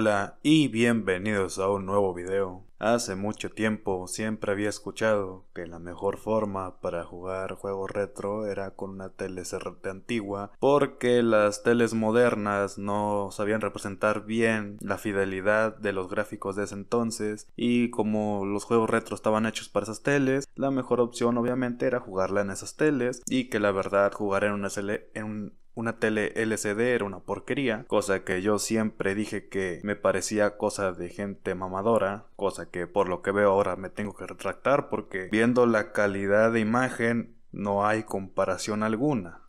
Hola y bienvenidos a un nuevo video. Hace mucho tiempo siempre había escuchado que la mejor forma para jugar juegos retro era con una tele CRT antigua porque las teles modernas no sabían representar bien la fidelidad de los gráficos de ese entonces y como los juegos retro estaban hechos para esas teles, la mejor opción obviamente era jugarla en esas teles y que la verdad jugar en una, en, una tele LCD era una porquería, cosa que yo siempre dije que me parecía cosa de gente mamadora, cosa que por lo que veo ahora me tengo que retractar porque viendo la calidad de imagen no hay comparación alguna.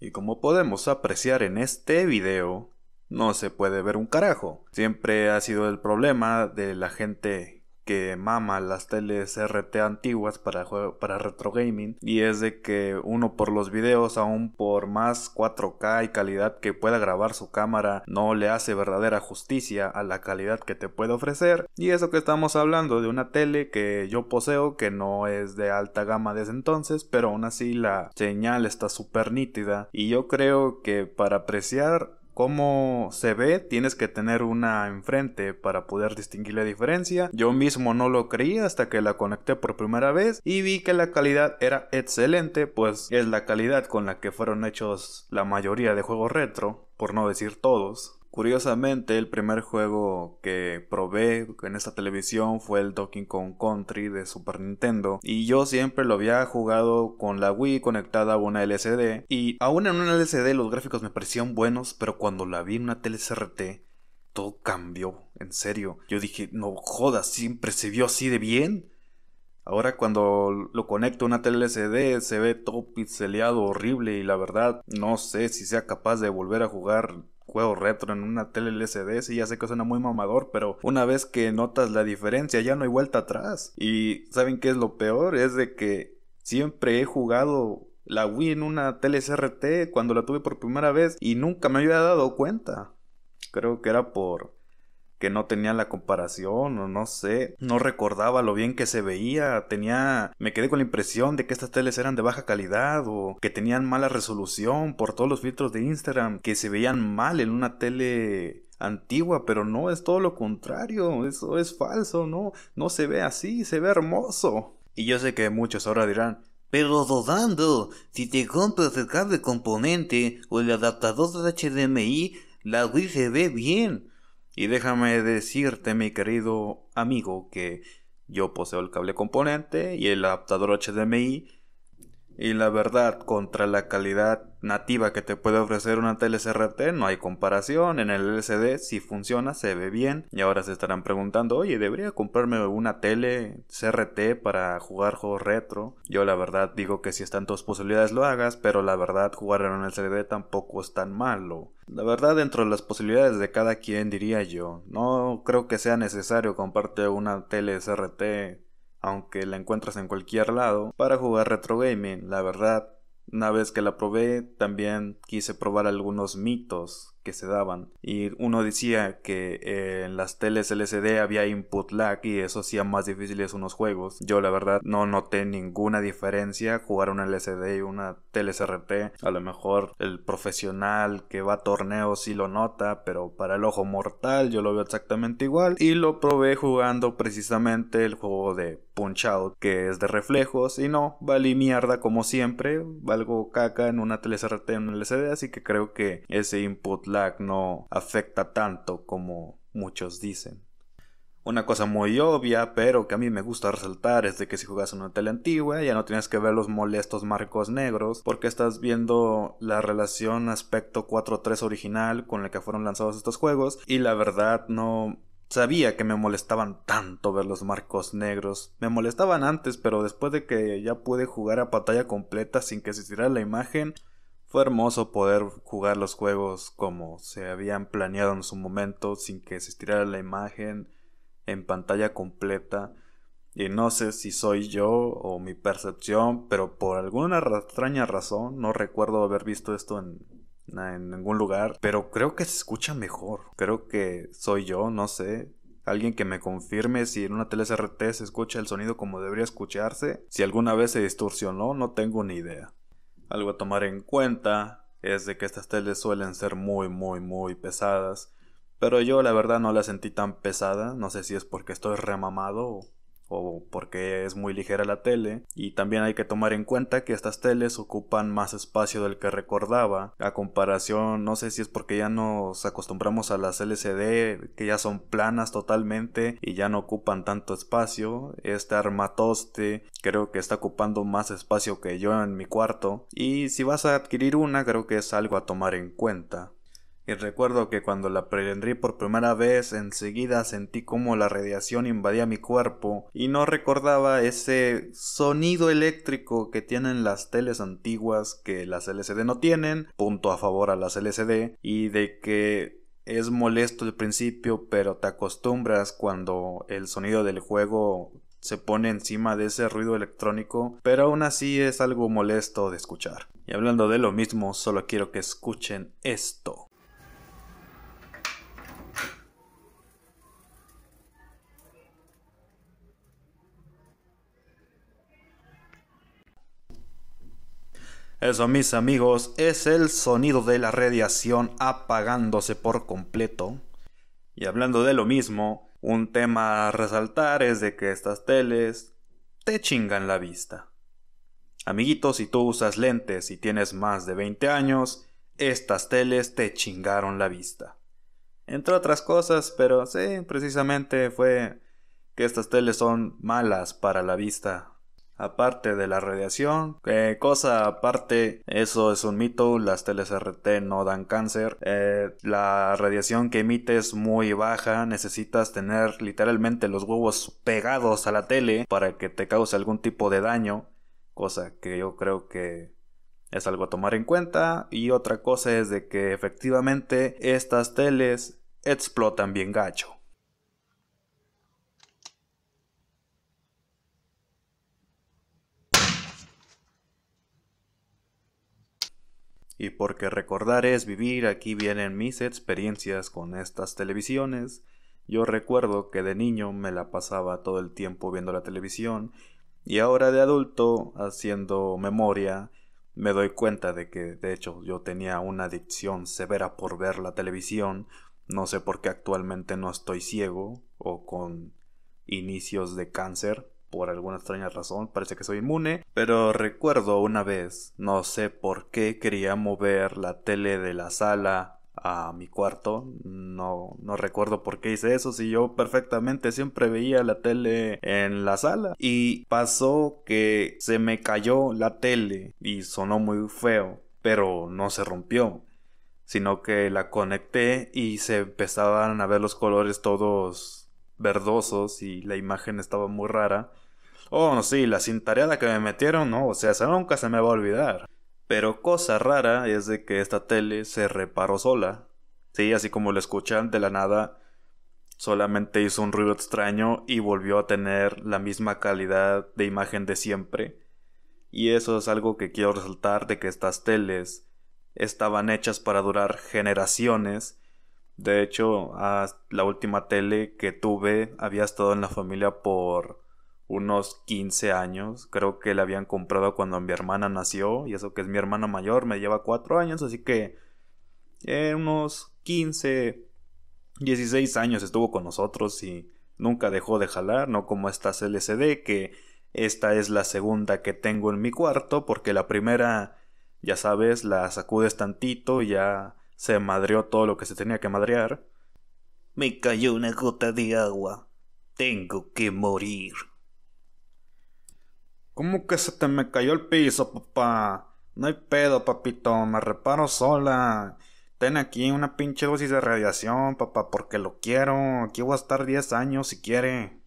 Y como podemos apreciar en este video, no se puede ver un carajo. Siempre ha sido el problema de la gente que mama las teles RT antiguas para, para retro gaming y es de que uno por los videos aún por más 4K y calidad que pueda grabar su cámara no le hace verdadera justicia a la calidad que te puede ofrecer y eso que estamos hablando de una tele que yo poseo que no es de alta gama desde entonces pero aún así la señal está súper nítida y yo creo que para apreciar como se ve, tienes que tener una enfrente para poder distinguir la diferencia. Yo mismo no lo creí hasta que la conecté por primera vez y vi que la calidad era excelente, pues es la calidad con la que fueron hechos la mayoría de juegos retro, por no decir todos. Curiosamente, el primer juego que probé en esta televisión fue el Donkey Kong Country de Super Nintendo y yo siempre lo había jugado con la Wii conectada a una LCD y aún en una LCD los gráficos me parecían buenos, pero cuando la vi en una tele todo cambió, en serio. Yo dije, no jodas, siempre se vio así de bien. Ahora cuando lo conecto a una TLCD se ve todo pixelado horrible y la verdad no sé si sea capaz de volver a jugar juego retro en una tele LCD, sí, ya sé que suena muy mamador, pero una vez que notas la diferencia ya no hay vuelta atrás. Y ¿saben qué es lo peor? Es de que siempre he jugado la Wii en una tele CRT cuando la tuve por primera vez y nunca me había dado cuenta. Creo que era por que no tenía la comparación o no sé, no recordaba lo bien que se veía, tenía, me quedé con la impresión de que estas teles eran de baja calidad o que tenían mala resolución por todos los filtros de Instagram, que se veían mal en una tele antigua, pero no es todo lo contrario, eso es falso, no, no se ve así, se ve hermoso. Y yo sé que muchos ahora dirán, pero dudando, si te compras el cable componente o el adaptador de HDMI, la Wii se ve bien. Y déjame decirte, mi querido amigo, que yo poseo el cable componente y el adaptador HDMI. Y la verdad, contra la calidad nativa que te puede ofrecer una tele CRT, no hay comparación. En el LCD si funciona, se ve bien. Y ahora se estarán preguntando, oye, ¿debería comprarme una tele CRT para jugar juegos retro? Yo la verdad digo que si están tus posibilidades lo hagas, pero la verdad jugar en un LCD tampoco es tan malo. La verdad, dentro de las posibilidades de cada quien, diría yo, no creo que sea necesario comprarte una tele CRT, aunque la encuentras en cualquier lado, para jugar retro gaming. La verdad, una vez que la probé, también quise probar algunos mitos se daban. Y uno decía que eh, en las teles LCD había input lag y eso hacía más difíciles unos juegos. Yo la verdad no noté ninguna diferencia jugar una LCD y una tele A lo mejor el profesional que va a torneos sí lo nota, pero para el ojo mortal yo lo veo exactamente igual. Y lo probé jugando precisamente el juego de Punch Out, que es de reflejos, y no, valí mierda como siempre, valgo caca en una tele en un LCD, así que creo que ese input lag no afecta tanto como muchos dicen. Una cosa muy obvia, pero que a mí me gusta resaltar, es de que si jugas en una tele antigua ya no tienes que ver los molestos marcos negros, porque estás viendo la relación aspecto 4.3 original con la que fueron lanzados estos juegos, y la verdad no Sabía que me molestaban tanto ver los marcos negros. Me molestaban antes, pero después de que ya pude jugar a pantalla completa sin que se tirara la imagen, fue hermoso poder jugar los juegos como se habían planeado en su momento, sin que se estirara la imagen en pantalla completa. Y no sé si soy yo o mi percepción, pero por alguna extraña razón no recuerdo haber visto esto en, ningún lugar. Pero creo que se escucha mejor. Creo que soy yo, no sé. Alguien que me confirme si en una tele se escucha el sonido como debería escucharse. Si alguna vez se distorsionó, no tengo ni idea. Algo a tomar en cuenta es de que estas teles suelen ser muy, muy, muy pesadas. Pero yo la verdad no la sentí tan pesada, no sé si es porque estoy remamado o o porque es muy ligera la tele y también hay que tomar en cuenta que estas teles ocupan más espacio del que recordaba a comparación no sé si es porque ya nos acostumbramos a las LCD que ya son planas totalmente y ya no ocupan tanto espacio este armatoste creo que está ocupando más espacio que yo en mi cuarto y si vas a adquirir una creo que es algo a tomar en cuenta y recuerdo que cuando la prendí por primera vez enseguida sentí como la radiación invadía mi cuerpo y no recordaba ese sonido eléctrico que tienen las teles antiguas que las LCD no tienen, punto a favor a las LCD, y de que es molesto al principio pero te acostumbras cuando el sonido del juego se pone encima de ese ruido electrónico, pero aún así es algo molesto de escuchar. Y hablando de lo mismo, solo quiero que escuchen esto. Eso, mis amigos, es el sonido de la radiación apagándose por completo. Y hablando de lo mismo, un tema a resaltar es de que estas teles te chingan la vista. Amiguitos, si tú usas lentes y tienes más de 20 años, estas teles te chingaron la vista. Entre otras cosas, pero sí, precisamente fue que estas teles son malas para la vista aparte de la radiación. cosa aparte, eso es un mito, las teles RT no dan cáncer. Eh, la radiación que emite es muy baja, necesitas tener literalmente los huevos pegados a la tele para que te cause algún tipo de daño. Cosa que yo creo que es algo a tomar en cuenta. Y otra cosa es de que efectivamente estas teles explotan bien gacho. Y porque recordar es vivir, aquí vienen mis experiencias con estas televisiones. Yo recuerdo que de niño me la pasaba todo el tiempo viendo la televisión y ahora de adulto, haciendo memoria, me doy cuenta de que de hecho yo tenía una adicción severa por ver la televisión. No sé por qué actualmente no estoy ciego o con inicios de cáncer, por alguna extraña razón parece que soy inmune, pero recuerdo una vez, no sé por qué quería mover la tele de la sala a mi cuarto, no, no recuerdo por qué hice eso, si yo perfectamente siempre veía la tele en la sala y pasó que se me cayó la tele y sonó muy feo, pero no se rompió, sino que la conecté y se empezaban a ver los colores todos verdosos y la imagen estaba muy rara. Oh, sí, la cintareada que me metieron, no, o sea, nunca se me va a olvidar. Pero cosa rara es de que esta tele se reparó sola. Sí, así como lo escuchan de la nada, solamente hizo un ruido extraño y volvió a tener la misma calidad de imagen de siempre. Y eso es algo que quiero resaltar de que estas teles estaban hechas para durar generaciones de hecho, la última tele que tuve había estado en la familia por unos 15 años. Creo que la habían comprado cuando mi hermana nació. Y eso que es mi hermana mayor, me lleva 4 años. Así que eh, unos 15, 16 años estuvo con nosotros y nunca dejó de jalar. No como estas LCD, que esta es la segunda que tengo en mi cuarto. Porque la primera, ya sabes, la sacudes tantito y ya se madrió todo lo que se tenía que madrear. Me cayó una gota de agua. Tengo que morir. ¿Cómo que se te me cayó el piso, papá? No hay pedo, papito. Me reparo sola. Ten aquí una pinche dosis de radiación, papá, porque lo quiero. Aquí voy a estar 10 años si quiere.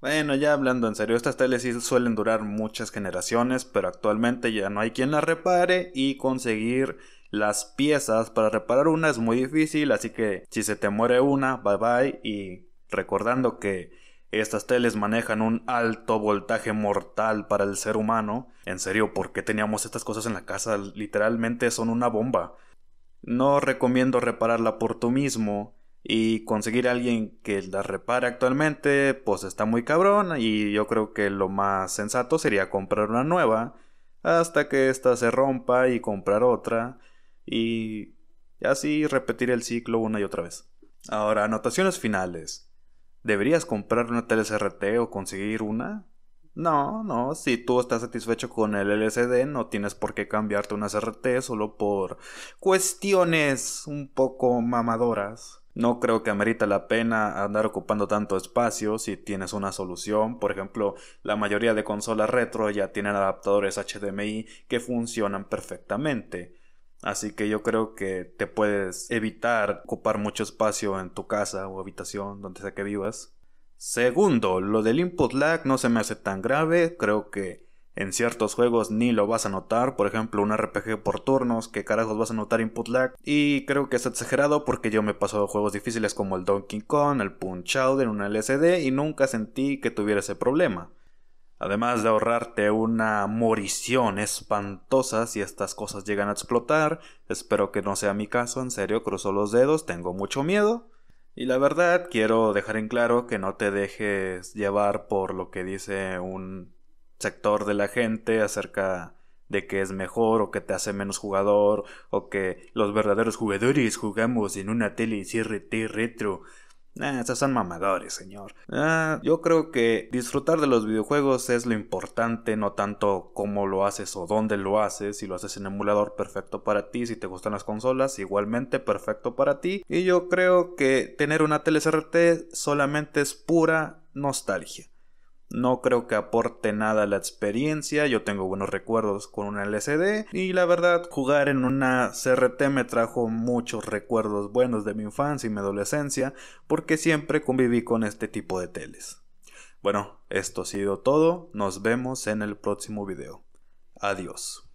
Bueno, ya hablando en serio, estas telesis suelen durar muchas generaciones, pero actualmente ya no hay quien las repare y conseguir las piezas para reparar una es muy difícil, así que si se te muere una, bye bye y recordando que estas teles manejan un alto voltaje mortal para el ser humano. En serio, ¿por qué teníamos estas cosas en la casa? Literalmente son una bomba. No recomiendo repararla por tú mismo y conseguir a alguien que la repare actualmente, pues está muy cabrón y yo creo que lo más sensato sería comprar una nueva hasta que ésta se rompa y comprar otra y así repetir el ciclo una y otra vez. Ahora, anotaciones finales. ¿Deberías comprar una TLCRT o conseguir una? No, no, si tú estás satisfecho con el LCD no tienes por qué cambiarte una CRT solo por cuestiones un poco mamadoras. No creo que amerita la pena andar ocupando tanto espacio si tienes una solución. Por ejemplo, la mayoría de consolas retro ya tienen adaptadores HDMI que funcionan perfectamente. Así que yo creo que te puedes evitar ocupar mucho espacio en tu casa o habitación, donde sea que vivas. Segundo, lo del input lag no se me hace tan grave, creo que en ciertos juegos ni lo vas a notar, por ejemplo un RPG por turnos, que carajos vas a notar input lag, y creo que es exagerado porque yo me paso juegos difíciles como el Donkey Kong, el Punch Out en un LCD y nunca sentí que tuviera ese problema. Además de ahorrarte una morición espantosa si estas cosas llegan a explotar, espero que no sea mi caso, en serio, cruzo los dedos, tengo mucho miedo. Y la verdad, quiero dejar en claro que no te dejes llevar por lo que dice un sector de la gente acerca de que es mejor o que te hace menos jugador o que los verdaderos jugadores jugamos en una tele CRT retro. Ah, Esas son mamadores, señor. Ah, yo creo que disfrutar de los videojuegos es lo importante, no tanto cómo lo haces o dónde lo haces. Si lo haces en emulador, perfecto para ti. Si te gustan las consolas, igualmente perfecto para ti. Y yo creo que tener una tele solamente es pura nostalgia. No creo que aporte nada a la experiencia. Yo tengo buenos recuerdos con una LCD. Y la verdad, jugar en una CRT me trajo muchos recuerdos buenos de mi infancia y mi adolescencia. Porque siempre conviví con este tipo de teles. Bueno, esto ha sido todo. Nos vemos en el próximo video. Adiós.